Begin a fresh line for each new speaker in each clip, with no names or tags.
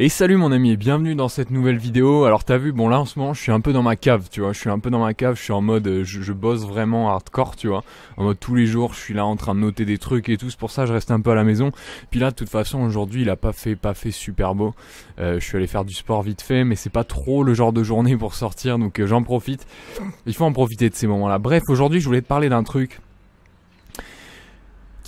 Et salut mon ami et bienvenue dans cette nouvelle vidéo. Alors t'as vu, bon là en ce moment je suis un peu dans ma cave, tu vois, je suis un peu dans ma cave, je suis en mode euh, je, bosse vraiment hardcore, tu vois, en mode tous les jours je suis là en train de noter des trucs et tout, c'est pour ça je reste un peu à la maison. Puis là de toute façon aujourd'hui il a pas fait pas fait super beau. Euh, je suis allé faire du sport vite fait, mais c'est pas trop le genre de journée pour sortir, donc euh, j'en profite. Il faut en profiter de ces moments-là. Bref, aujourd'hui je voulais te parler d'un truc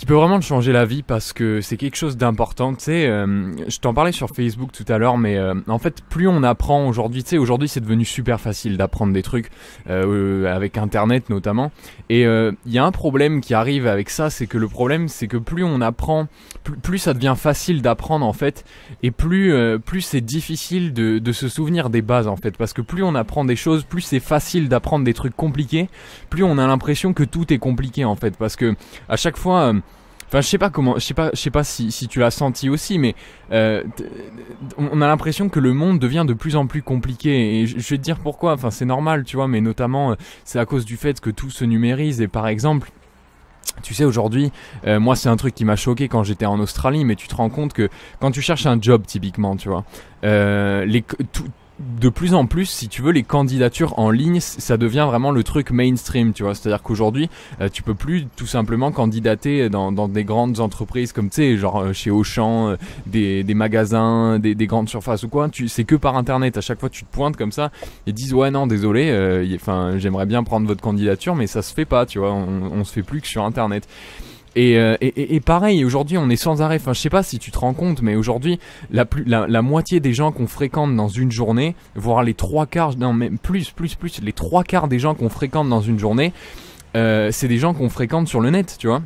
qui peut vraiment te changer la vie parce que c'est quelque chose d'important. Tu sais, euh, je t'en parlais sur Facebook tout à l'heure, mais euh, en fait, plus on apprend aujourd'hui, tu sais, aujourd'hui c'est devenu super facile d'apprendre des trucs euh, avec Internet notamment. Et il y a un problème qui arrive avec ça, c'est que le problème, c'est que plus on apprend, plus, ça devient facile d'apprendre en fait, et plus plus c'est difficile de, de se souvenir des bases en fait, parce que plus on apprend des choses, plus c'est facile d'apprendre des trucs compliqués, plus on a l'impression que tout est compliqué en fait, parce que à chaque fois Enfin, je sais pas comment, je sais pas, je sais pas si, si tu l'as senti aussi, mais euh, on a l'impression que le monde devient de plus en plus compliqué. Et je, vais te dire pourquoi. Enfin, c'est normal, tu vois, mais notamment, euh, c'est à cause du fait que tout se numérise. Et par exemple, tu sais, aujourd'hui, euh, moi, c'est un truc qui m'a choqué quand j'étais en Australie, mais tu te rends compte que quand tu cherches un job, typiquement, tu vois, euh, les, tout, de plus en plus, si tu veux, les candidatures en ligne, ça devient vraiment le truc mainstream, tu vois. C'est-à-dire qu'aujourd'hui, euh, tu peux plus tout simplement candidater dans, des grandes entreprises comme, tu sais, genre euh, chez Auchan, euh, des, magasins, des, grandes surfaces ou quoi. Tu, c'est que par Internet. À chaque fois, tu te pointes comme ça et disent, ouais, non, désolé, enfin, j'aimerais bien prendre votre candidature, mais ça se fait pas, tu vois. On, on se fait plus que sur Internet. Euh, et, pareil, aujourd'hui on est sans arrêt, enfin je sais pas si tu te rends compte, mais aujourd'hui la, la, moitié des gens qu'on fréquente dans une journée, voire les trois quarts, non même plus, plus, plus, les trois quarts des gens qu'on fréquente dans une journée, euh, c'est des gens qu'on fréquente sur le net, tu vois.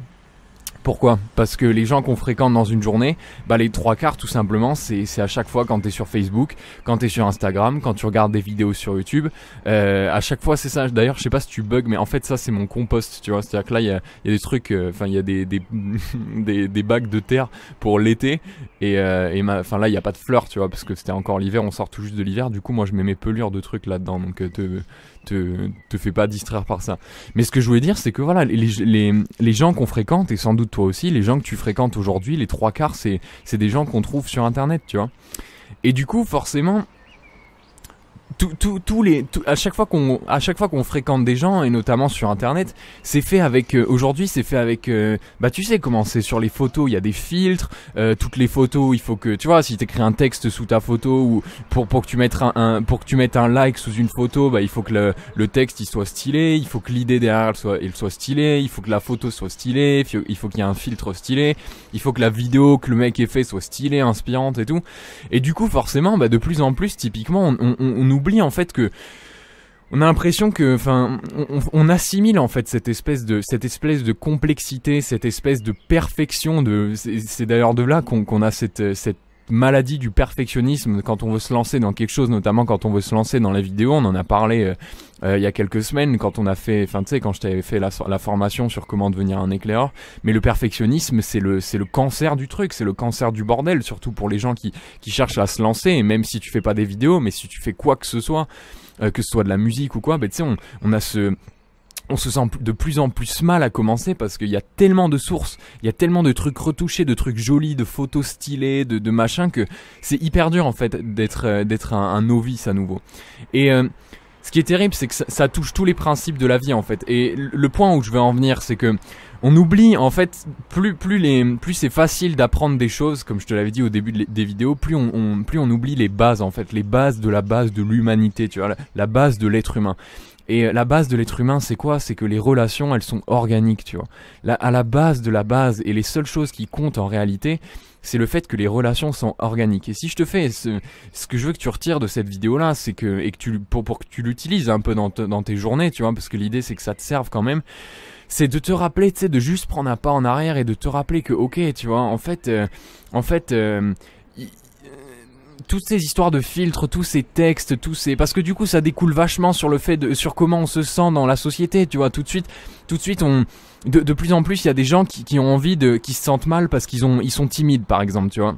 Pourquoi Parce que les gens qu'on fréquente dans une journée, bah les trois quarts tout simplement, c'est à chaque fois quand tu es sur Facebook, quand tu es sur Instagram, quand tu regardes des vidéos sur YouTube, euh, à chaque fois c'est ça. D'ailleurs, je sais pas si tu bugs, mais en fait ça c'est mon compost, tu vois. C'est-à-dire que là il y a, y a, des trucs, euh, enfin il y a des des, des, des, bacs de terre pour l'été et, euh, et ma, fin, là il n'y a pas de fleurs, tu vois, parce que c'était encore l'hiver, on sort tout juste de l'hiver. Du coup moi je mets mes pelures de trucs là-dedans, donc euh, te, te, te fais pas distraire par ça. Mais ce que je voulais dire c'est que voilà, les, les, les gens qu'on fréquente et sans doute toi aussi, les gens que tu fréquentes aujourd'hui, les trois quarts, c'est des gens qu'on trouve sur Internet, tu vois. Et du coup, forcément, tout, tout, tous les, à chaque fois qu'on à chaque fois qu'on fréquente des gens et notamment sur internet c'est fait avec euh, aujourd'hui c'est fait avec euh, bah tu sais comment c'est sur les photos il y a des filtres euh, toutes les photos il faut que tu vois si t'écris un texte sous ta photo ou pour pour que tu mettes un, pour que tu mettes un like sous une photo bah il faut que le, le texte il soit stylé il faut que l'idée derrière soit il soit stylé il faut que la photo soit stylée il faut, qu'il y ait un filtre stylé il faut que la vidéo que le mec ait fait soit stylée inspirante et tout et du coup forcément bah de plus en plus typiquement on, on, on, on oublie en fait que on a l'impression que, enfin, on, assimile en fait cette espèce de cette espèce de complexité, cette espèce de perfection. De, c'est d'ailleurs de là qu'on a cette, cette maladie du perfectionnisme quand on veut se lancer dans quelque chose, notamment quand on veut se lancer dans la vidéo. On en a parlé euh, euh, il y a quelques semaines quand on a fait, enfin tu sais, quand je t'avais fait la, formation sur comment devenir un éclaireur. Mais le perfectionnisme, c'est le, c'est le cancer du truc, c'est le cancer du bordel, surtout pour les gens qui, qui cherchent à se lancer. Et même si tu fais pas des vidéos, mais si tu fais quoi que ce soit, euh, que ce soit de la musique ou quoi, ben tu sais, on, on a ce on se sent de plus en plus mal à commencer parce qu'il y a tellement de sources, il y a tellement de trucs retouchés, de trucs jolis, de photos stylées, de, de machins que c'est hyper dur en fait d'être euh, d'être un, novice à nouveau. Et euh, ce qui est terrible, c'est que ça, touche tous les principes de la vie en fait. Et le point où je veux en venir, c'est que on oublie en fait plus plus les plus c'est facile d'apprendre des choses, comme je te l'avais dit au début des vidéos, plus on, plus on oublie les bases en fait, les bases de la base de l'humanité, tu vois, la base de l'être humain. Et euh, la base de l'être humain, c'est quoi C'est que les relations, elles sont organiques, tu vois. Là, à la base de la base, et les seules choses qui comptent en réalité, c'est le fait que les relations sont organiques. Et si je te fais ce, que je veux que tu retires de cette vidéo-là, c'est que, et que tu, pour, pour que tu l'utilises un peu dans, tes journées, tu vois, parce que l'idée, c'est que ça te serve quand même, c'est de te rappeler, tu sais, de juste prendre un pas en arrière et de te rappeler que, ok, tu vois, en fait, euh, en fait, euh, toutes ces histoires de filtres, tous ces textes, tous ces parce que du coup ça découle vachement sur le fait de sur comment on se sent dans la société, tu vois, tout de suite tout de suite on de, de plus en plus il y a des gens qui, qui ont envie de qui se sentent mal parce qu'ils ont ils sont timides par exemple, tu vois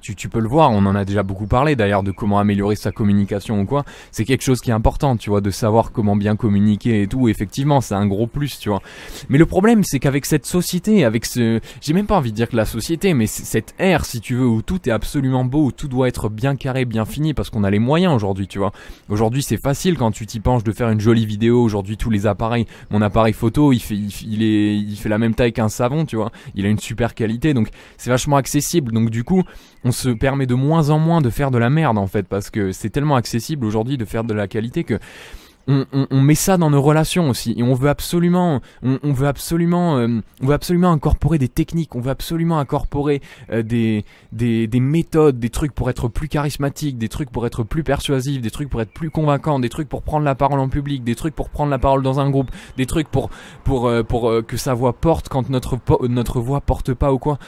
tu, tu, peux le voir, on en a déjà beaucoup parlé d'ailleurs de comment améliorer sa communication ou quoi. C'est quelque chose qui est important, tu vois, de savoir comment bien communiquer et tout. Effectivement, c'est un gros plus, tu vois. Mais le problème, c'est qu'avec cette société, avec ce, j'ai même pas envie de dire que la société, mais cette ère, si tu veux, où tout est absolument beau, où tout doit être bien carré, bien fini, parce qu'on a les moyens aujourd'hui, tu vois. Aujourd'hui, c'est facile quand tu t'y penches de faire une jolie vidéo. Aujourd'hui, tous les appareils, mon appareil photo, il fait, il est, il fait la même taille qu'un savon, tu vois. Il a une super qualité, donc c'est vachement accessible. Donc du coup, on se permet de moins en moins de faire de la merde en fait, parce que c'est tellement accessible aujourd'hui de faire de la qualité que on, met ça dans nos relations aussi et on veut absolument on, veut absolument euh, on veut absolument incorporer des techniques on veut absolument incorporer euh, des, des, méthodes des trucs pour être plus charismatique des trucs pour être plus persuasif des trucs pour être plus convaincant des trucs pour prendre la parole en public des trucs pour prendre la parole dans un groupe des trucs pour pour euh, pour que sa voix porte quand notre notre voix porte pas ou quoi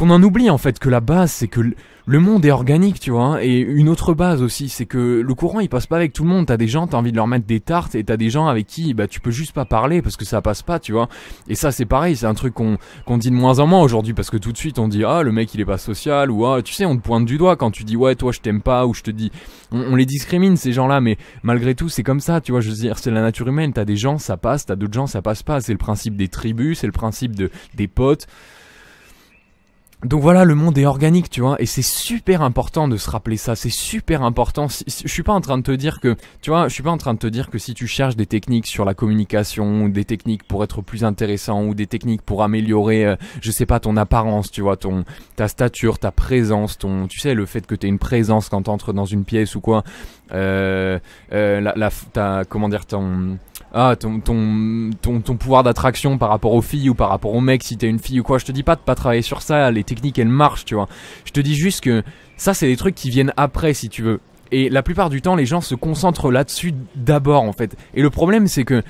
qu'on en oublie en fait que la base c'est que le monde est organique, tu vois. Hein, et une autre base aussi, c'est que le courant il passe pas avec tout le monde. T'as des gens, t'as envie de leur mettre des tartes et t'as des gens avec qui bah tu peux juste pas parler parce que ça passe pas, tu vois. Et ça c'est pareil, c'est un truc qu'on qu'on dit de moins en moins aujourd'hui parce que tout de suite on dit ah le mec il est pas social ou ah tu sais on te pointe du doigt quand tu dis ouais toi je t'aime pas ou je te dis on, les discrimine ces gens-là mais malgré tout c'est comme ça, tu vois. Je veux dire c'est la nature humaine. T'as des gens ça passe, t'as d'autres gens ça passe pas. C'est le principe des tribus, c'est le principe de, des potes donc voilà, le monde est organique, tu vois, et c'est super important de se rappeler ça, c'est super important. Je suis pas en train de te dire que, tu vois, je suis pas en train de te dire que si tu cherches des techniques sur la communication, des techniques pour être plus intéressant, ou des techniques pour améliorer, euh, je sais pas, ton apparence, tu vois, ton, ta stature, ta présence, ton, tu sais, le fait que tu une présence quand tu entres dans une pièce ou quoi, euh, euh la, la ta, comment dire, ton, ah, ton, ton, ton, ton pouvoir d'attraction par rapport aux filles ou par rapport aux mecs, si t'es une fille ou quoi. Je te dis pas de pas travailler sur ça, les techniques elles marchent, tu vois. Je te dis juste que ça, c'est des trucs qui viennent après, si tu veux. Et la plupart du temps, les gens se concentrent là-dessus d'abord, en fait. Et le problème, c'est que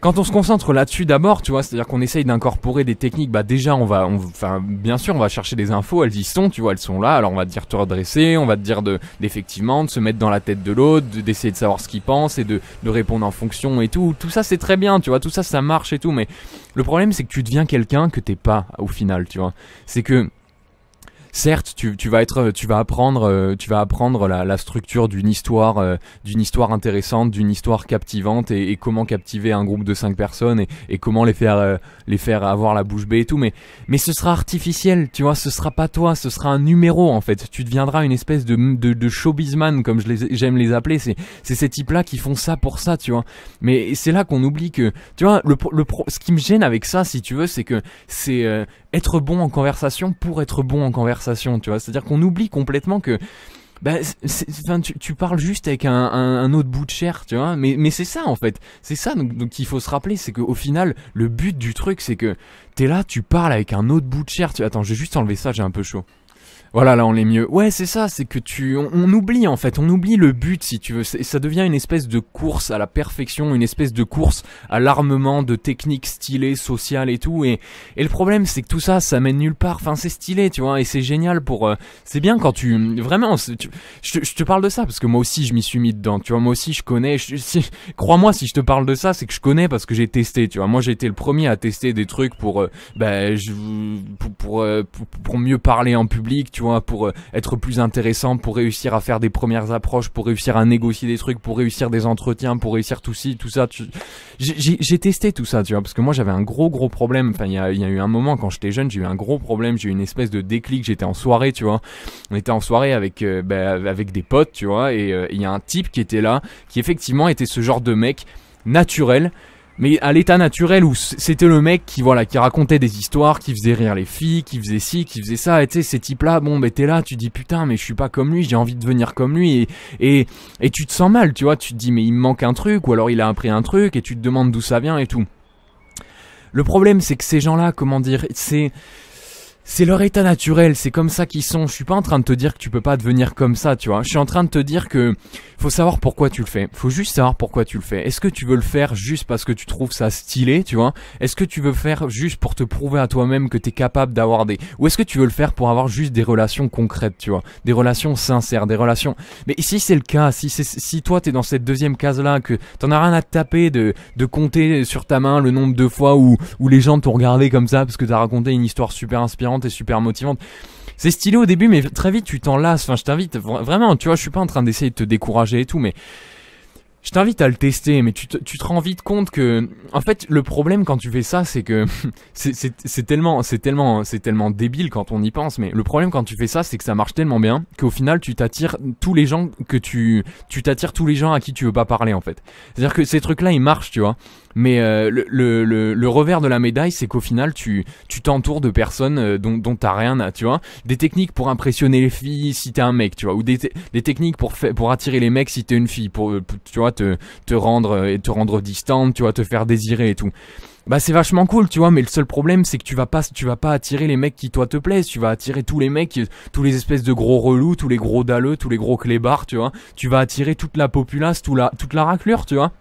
quand on se concentre là-dessus d'abord, tu vois, c'est-à-dire qu'on essaye d'incorporer des techniques, bah déjà on va, enfin bien sûr on va chercher des infos, elles y sont, tu vois, elles sont là, alors on va te dire te redresser, on va te dire de d'effectivement de se mettre dans la tête de l'autre, d'essayer de savoir ce qu'il pense et de, de répondre en fonction et tout, tout ça c'est très bien, tu vois, tout ça ça marche et tout, mais le problème c'est que tu deviens quelqu'un que t'es pas au final, tu vois, c'est que certes, tu, vas être, tu vas apprendre, euh, tu vas apprendre la, structure d'une histoire, euh, d'une histoire intéressante, d'une histoire captivante et, comment captiver un groupe de 5 personnes et, comment les faire, euh, les faire avoir la bouche bée et tout. Mais, mais ce sera artificiel, tu vois, ce sera pas toi, ce sera un numéro en fait. Tu deviendras une espèce de, showbizman comme j'aime les, appeler. C'est, ces types-là qui font ça pour ça, tu vois. Mais c'est là qu'on oublie que, tu vois, le, le, ce qui me gêne avec ça, si tu veux, c'est que c'est être bon en conversation pour être bon en conversation, tu vois. C'est-à-dire qu'on oublie complètement que ben tu, parles juste avec un, autre bout de chair, tu vois. Mais, mais c'est ça en fait, c'est ça donc, qu'il faut se rappeler, c'est qu'au final, le but du truc, c'est que t'es là, tu parles avec un autre bout de chair. Tu... Attends, vais juste enlever ça, j'ai un peu chaud. Voilà, là on est mieux. Ouais, c'est ça, c'est que tu. On, oublie en fait, on oublie le but si tu veux. Ça devient une espèce de course à la perfection, une espèce de course à l'armement de techniques stylées, sociales et tout. Et, le problème, c'est que tout ça, ça mène nulle part. Enfin, c'est stylé, tu vois, et c'est génial pour. Euh, c'est bien quand tu. Vraiment, je, te parle de ça parce que moi aussi, je m'y suis mis dedans, tu vois. Moi aussi, je connais. Crois-moi, si je te parle de ça, c'est que je connais parce que j'ai testé, tu vois. Moi, j'ai été le premier à tester des trucs pour. Euh, ben, je, pour, euh, pour, pour mieux parler en public tu vois, pour euh, être plus intéressant, pour réussir à faire des premières approches, pour réussir à négocier des trucs, pour réussir des entretiens, pour réussir tout ci, tout ça. J'ai testé tout ça, tu vois, parce que moi j'avais un gros gros problème. Enfin, il y a, eu un moment quand j'étais jeune, j'ai eu un gros problème, j'ai eu une espèce de déclic. J'étais en soirée, tu vois, on était en soirée avec euh, bah, avec des potes, tu vois, et euh, il y a un type qui était là, qui effectivement était ce genre de mec naturel mais à l'état naturel où c'était le mec qui voilà qui racontait des histoires, qui faisait rire les filles, qui faisait ci, qui faisait ça, et tu sais ces types là, bon ben t'es là, tu dis putain mais je suis pas comme lui, j'ai envie de devenir comme lui et, et, et tu te sens mal, tu vois, tu te dis mais il me manque un truc ou alors il a appris un truc et tu te demandes d'où ça vient et tout. Le problème c'est que ces gens là, comment dire, c'est c'est leur état naturel, c'est comme ça qu'ils sont. Je suis pas en train de te dire que tu peux pas devenir comme ça, tu vois. Je suis en train de te dire que faut savoir pourquoi tu le fais. Faut juste savoir pourquoi tu le fais. Est-ce que tu veux le faire juste parce que tu trouves ça stylé, tu vois Est-ce que tu veux le faire juste pour te prouver à toi-même que t'es capable d'avoir des ou est-ce que tu veux le faire pour avoir juste des relations concrètes, tu vois Des relations sincères, des relations. Mais si c'est le cas, si c'est si toi t'es dans cette deuxième case là que t'en as rien à te taper de de compter sur ta main le nombre de fois où où les gens t'ont regardé comme ça parce que t'as raconté une histoire super inspirante et super motivante, C'est stylé au début, mais très vite tu t'en lasses. Enfin, je t'invite vraiment, tu vois, je suis pas en train d'essayer de te décourager et tout, mais je t'invite à le tester, mais tu te, rends vite compte que, en fait, le problème quand tu fais ça, c'est que c'est tellement, c'est tellement, c'est tellement débile quand on y pense. Mais le problème quand tu fais ça, c'est que ça marche tellement bien qu'au final, tu t'attires tous les gens que tu, tu t'attires tous les gens à qui tu veux pas parler en fait. C'est-à-dire que ces trucs-là, ils marchent, tu vois. Mais euh, le, revers de la médaille, c'est qu'au final, tu tu t'entoures de personnes euh, dont t'as rien à, tu vois. Des techniques pour impressionner les filles si t'es un mec, tu vois, ou des, techniques pour pour attirer les mecs si t'es une fille, pour, euh, tu vois te te rendre et te rendre distante, tu vois, te faire désirer et tout bah c'est vachement cool tu vois mais le seul problème c'est que tu vas pas tu vas pas attirer les mecs qui toi te plaisent tu vas attirer tous les mecs tous les espèces de gros relous tous les gros dalleux tous les gros clébards tu vois tu vas attirer toute la populace toute la toute la raclure tu vois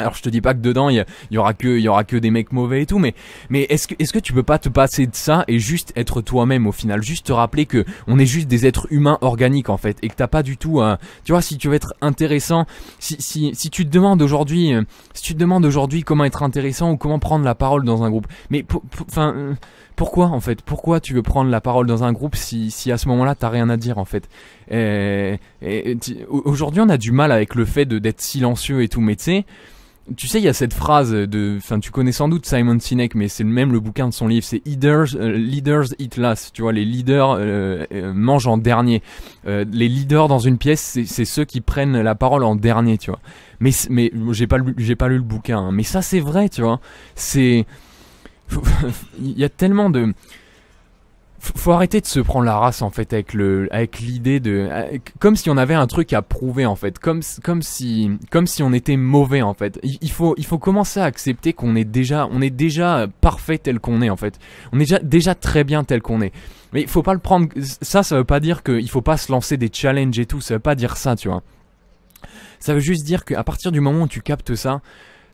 alors je te dis pas que dedans il y, aura que il y aura que des mecs mauvais et tout, mais mais est-ce que est-ce que tu peux pas te passer de ça et juste être toi-même au final, juste te rappeler que on est juste des êtres humains organiques en fait et que t'as pas du tout, à... tu vois, si tu veux être intéressant, si si si tu te demandes aujourd'hui, euh, si tu te demandes aujourd'hui comment être intéressant ou comment prendre la parole dans un groupe, mais enfin euh, pourquoi en fait, pourquoi tu veux prendre la parole dans un groupe si si à ce moment-là t'as rien à dire en fait. aujourd'hui on a du mal avec le fait de d'être silencieux et tout, mais tu sais tu sais, il y a cette phrase de. Enfin, tu connais sans doute Simon Sinek, mais c'est même le bouquin de son livre. C'est leaders, euh, leaders eat last. Tu vois, les leaders euh, euh, mangent en dernier. les leaders dans une pièce, c'est ceux qui prennent la parole en dernier, tu vois. Mais, mais j'ai pas, j'ai pas lu le bouquin. Hein. Mais ça, c'est vrai, tu vois. C'est. il y a tellement de faut arrêter de se prendre la race en fait avec le avec l'idée de comme si on avait un truc à prouver en fait comme comme si comme si on était mauvais en fait il, il faut il faut commencer à accepter qu'on est déjà on est déjà parfait tel qu'on est en fait on est déjà déjà très bien tel qu'on est mais il faut pas le prendre ça ça veut pas dire qu'il faut pas se lancer des challenges et tout ça veut pas dire ça tu vois ça veut juste dire qu'à partir du moment où tu captes ça,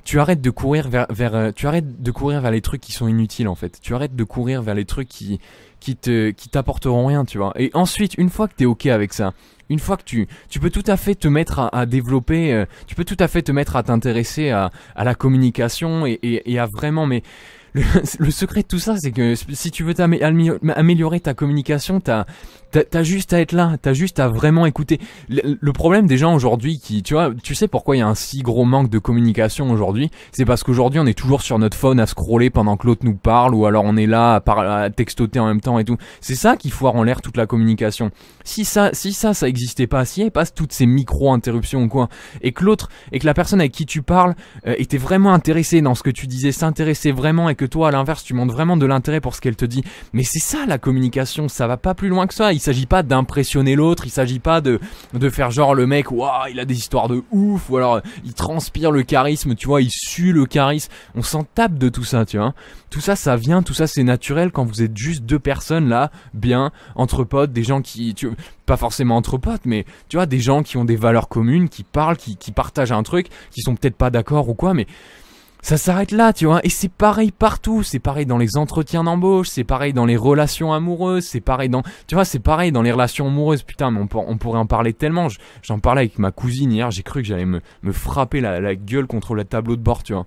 tu arrêtes de courir vers, euh, tu arrêtes de courir vers les trucs qui sont inutiles en fait. Tu arrêtes de courir vers les trucs qui, qui te, qui t'apporteront rien, tu vois. Et ensuite, une fois que t'es ok avec ça, une fois que tu, tu peux tout à fait te mettre à, développer, euh, tu peux tout à fait te mettre à t'intéresser à, la communication et, et, à vraiment, mais le, secret de tout ça, c'est que si tu veux améliorer ta communication, as... T'as juste à être là, t'as juste à vraiment écouter. Le, problème des gens aujourd'hui qui, tu vois, tu sais pourquoi il y a un si gros manque de communication aujourd'hui C'est parce qu'aujourd'hui on est toujours sur notre phone à scroller pendant que l'autre nous parle ou alors on est là à, à textoter en même temps et tout. C'est ça qui foire en l'air toute la communication. Si ça, si ça, ça existait pas, si il passe toutes ces micro-interruptions ou quoi, et que l'autre, et que la personne avec qui tu parles euh, était vraiment intéressée dans ce que tu disais, s'intéressait vraiment et que toi à l'inverse tu montres vraiment de l'intérêt pour ce qu'elle te dit. Mais c'est ça la communication, ça va pas plus loin que ça il s'agit pas d'impressionner l'autre, il s'agit pas de, faire genre le mec, waouh, il a des histoires de ouf, ou alors il transpire le charisme, tu vois, il sue le charisme. On s'en tape de tout ça, tu vois. Tout ça, ça vient, tout ça, c'est naturel quand vous êtes juste deux personnes là, bien, entre potes, des gens qui, tu, pas forcément entre potes, mais tu vois, des gens qui ont des valeurs communes, qui parlent, qui, qui partagent un truc, qui sont peut-être pas d'accord ou quoi, mais ça s'arrête là, tu vois. Et c'est pareil partout. C'est pareil dans les entretiens d'embauche, c'est pareil dans les relations amoureuses, c'est pareil dans, tu vois, c'est pareil dans les relations amoureuses. Putain, mais on, pourrait en parler tellement. J'en parlais avec ma cousine hier. J'ai cru que j'allais me, frapper la, gueule contre le tableau de bord, tu vois.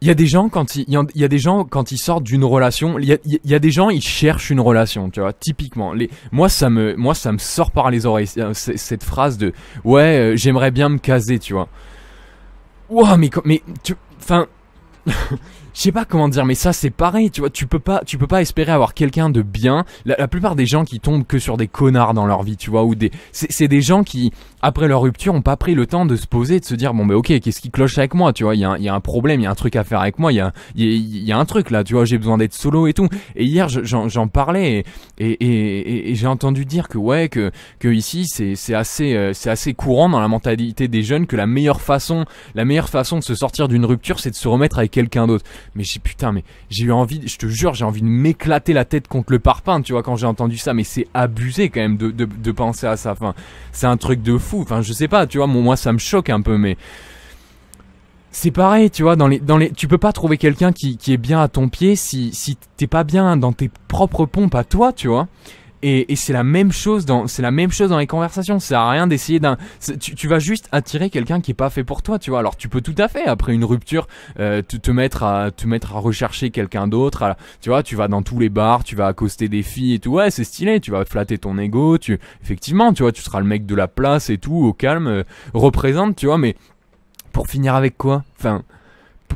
Il y a des gens quand ils, il y a des gens quand ils sortent d'une relation, il y, a, des gens ils cherchent une relation, tu vois, typiquement. moi ça me, moi ça me sort par les oreilles euh, cette phrase de ouais euh, j'aimerais bien me caser, tu vois. Wow, mais, mais tu... Enfin... Je sais pas comment dire, mais ça c'est pareil, tu vois, tu peux pas, tu peux pas espérer avoir quelqu'un de bien. La, la, plupart des gens qui tombent que sur des connards dans leur vie, tu vois, ou des, c'est des gens qui, après leur rupture, ont pas pris le temps de se poser, de se dire bon mais ok, qu'est-ce qui cloche avec moi, tu vois Il y, y, a un problème, il y a un truc à faire avec moi, il y a, y a, un truc là, tu vois, j'ai besoin d'être solo et tout. Et hier, j'en parlais et, et, et, j'ai entendu dire que ouais, que, que ici c'est assez, euh, c'est assez courant dans la mentalité des jeunes que la meilleure façon, la meilleure façon de se sortir d'une rupture, c'est de se remettre avec quelqu'un d'autre. Mais j'ai putain, mais j'ai eu envie, je te jure, j'ai envie de m'éclater la tête contre le parpaing, tu vois, quand j'ai entendu ça. Mais c'est abusé quand même de, de, de penser à ça. Enfin, c'est un truc de Enfin, je sais pas, tu vois, moi ça me choque un peu, mais c'est pareil, tu vois, dans les, dans les, tu peux pas trouver quelqu'un qui, qui, est bien à ton pied si, si t'es pas bien dans tes propres pompes à toi, tu vois. Et, c'est la même chose dans c'est la même chose dans les conversations. Ça a rien d'essayer d'un. Tu, tu, vas juste attirer quelqu'un qui est pas fait pour toi, tu vois. Alors tu peux tout à fait après une rupture euh, te, mettre à te mettre à rechercher quelqu'un d'autre. Tu vois, tu vas dans tous les bars, tu vas accoster des filles et tout. Ouais, c'est stylé. Tu vas flatter ton ego. Tu effectivement, tu vois, tu seras le mec de la place et tout au calme. Euh, représente, tu vois. Mais pour finir avec quoi Enfin,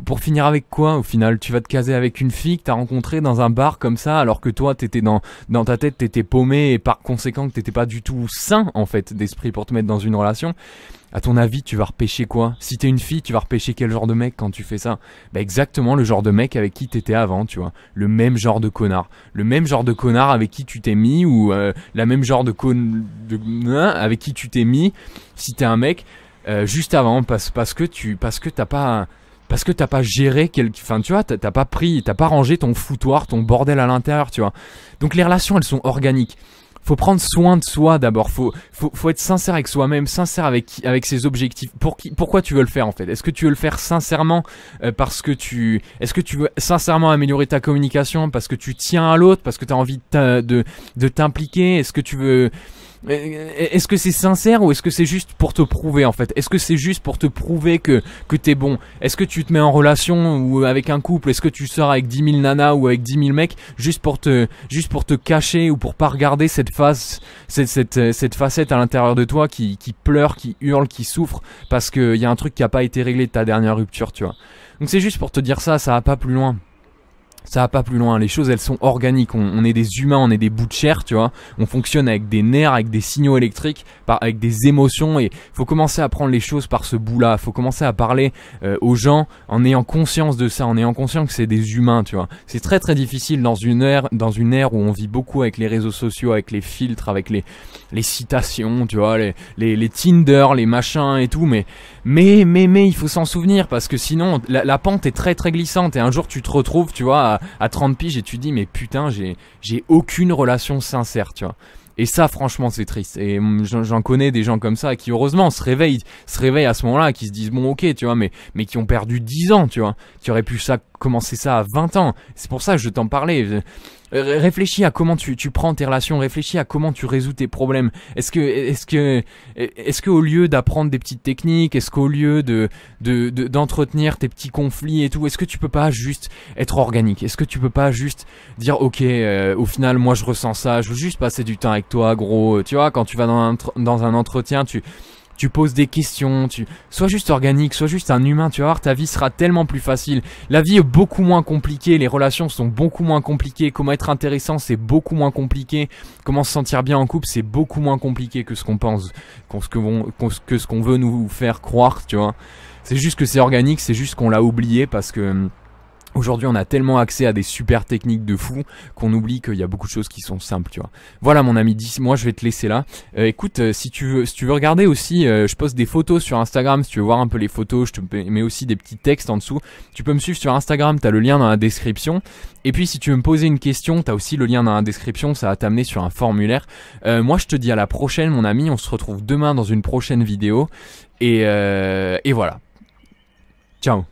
pour finir avec quoi au final Tu vas te caser avec une fille que t'as rencontrée dans un bar comme ça, alors que toi t'étais dans dans ta tête t'étais paumé et par conséquent que t'étais pas du tout sain en fait d'esprit pour te mettre dans une relation. À ton avis, tu vas repêcher quoi Si t'es une fille, tu vas repêcher quel genre de mec quand tu fais ça Bah exactement le genre de mec avec qui t'étais avant, tu vois. Le même genre de connard, le même genre de connard avec qui tu t'es mis ou euh, la même genre de con de... Hein, avec qui tu t'es mis si t'es un mec euh, juste avant parce parce que tu parce que t'as pas parce que t'as pas géré quelque, enfin tu vois, t'as pas pris, t'as pas rangé ton foutoir, ton bordel à l'intérieur, tu vois. Donc les relations elles sont organiques. Faut prendre soin de soi d'abord. Faut, faut, être sincère avec soi-même, sincère avec avec ses objectifs. Pour qui, pourquoi tu veux le faire en fait Est-ce que tu veux le faire sincèrement euh, parce que tu, est-ce que tu veux sincèrement améliorer ta communication parce que tu tiens à l'autre, parce que tu as envie de, de t'impliquer Est-ce que tu veux euh, est-ce que c'est sincère ou est-ce que c'est juste pour te prouver en fait Est-ce que c'est juste pour te prouver que, que t'es bon Est-ce que tu te mets en relation ou euh, avec un couple Est-ce que tu sors avec 10 000 nanas ou avec 10 000 mecs juste pour te, juste pour te cacher ou pour pas regarder cette face, cette, cette, euh, cette facette à l'intérieur de toi qui, qui pleure, qui hurle, qui souffre parce qu'il y a un truc qui a pas été réglé de ta dernière rupture, tu vois Donc c'est juste pour te dire ça, ça va pas plus loin ça va pas plus loin. Les choses, elles sont organiques. On, est des humains, on est des bouts de chair, tu vois. On fonctionne avec des nerfs, avec des signaux électriques, par, avec des émotions. Et faut commencer à prendre les choses par ce bout-là. Faut commencer à parler euh, aux gens en ayant conscience de ça, en ayant conscience que c'est des humains, tu vois. C'est très très difficile dans une ère, dans une ère où on vit beaucoup avec les réseaux sociaux, avec les filtres, avec les les citations, tu vois, les les, les Tinder, les machins et tout. Mais mais mais mais il faut s'en souvenir parce que sinon la pente est très très glissante. Et un jour tu te retrouves, tu vois à, 30 piges et tu dis, mais putain, j'ai, j'ai aucune relation sincère, tu vois. Et ça, franchement, c'est triste. Et hum, j'en connais des gens comme ça qui, heureusement, se réveillent, se réveillent à ce moment-là, qui se disent bon, ok, tu vois, mais mais qui ont perdu 10 ans, tu vois, tu aurais pu ça commencer ça à 20 ans. C'est pour ça que je t'en parlais. Euh, réfléchis à comment tu, tu, prends tes relations, réfléchis à comment tu résous tes problèmes. Est-ce que, est-ce que, est-ce que au lieu d'apprendre des petites techniques, est-ce qu'au lieu de, d'entretenir tes petits conflits et tout, est-ce que tu peux pas juste être organique Est-ce que tu peux pas juste dire, ok, euh, au final, moi je ressens ça, je veux juste passer du temps avec toi, gros. Tu vois, quand tu vas dans un, dans un entretien, tu tu poses des questions, tu sois juste organique, sois juste un humain, tu vas ta vie sera tellement plus facile. La vie est beaucoup moins compliquée, les relations sont beaucoup moins compliquées, comment être intéressant c'est beaucoup moins compliqué, comment se sentir bien en couple c'est beaucoup moins compliqué que ce qu'on pense, que ce qu'on veut nous faire croire, tu vois. C'est juste que c'est organique, c'est juste qu'on l'a oublié parce que Aujourd'hui, on a tellement accès à des super techniques de fou qu'on oublie qu'il y a beaucoup de choses qui sont simples, tu vois. Voilà, mon ami, moi je vais te laisser là. Euh, écoute, euh, si tu veux, si tu veux regarder aussi, euh, je poste des photos sur Instagram. Si tu veux voir un peu les photos, je te mets aussi des petits textes en dessous. Tu peux me suivre sur Instagram, t'as le lien dans la description. Et puis, si tu veux me poser une question, t'as aussi le lien dans la description. Ça va t'amener sur un formulaire. moi, je te dis à la prochaine, mon ami. On se retrouve demain dans une prochaine vidéo. Et, et voilà. Ciao.